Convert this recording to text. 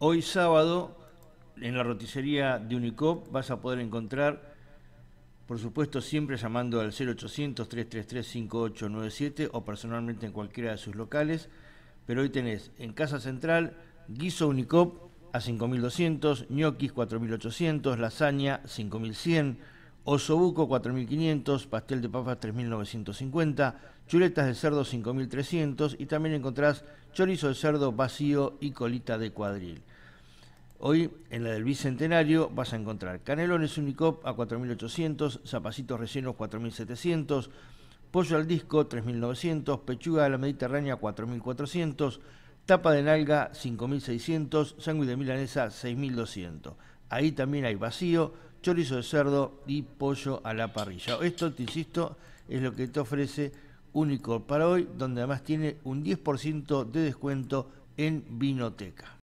Hoy sábado, en la roticería de Unicop, vas a poder encontrar, por supuesto, siempre llamando al 0800-333-5897 o personalmente en cualquiera de sus locales. Pero hoy tenés en Casa Central, guiso Unicop a 5200, ñoquis 4800, lasaña 5100, osobuco 4500, pastel de papas 3950, chuletas de cerdo 5300 y también encontrás chorizo de cerdo vacío y colita de cuadril. Hoy en la del Bicentenario vas a encontrar canelones Unicop a 4.800, zapacitos rellenos 4.700, pollo al disco 3.900, pechuga de la mediterránea 4.400, tapa de nalga 5.600, sándwich de milanesa 6.200. Ahí también hay vacío, chorizo de cerdo y pollo a la parrilla. Esto, te insisto, es lo que te ofrece Unicop para hoy, donde además tiene un 10% de descuento en Vinoteca.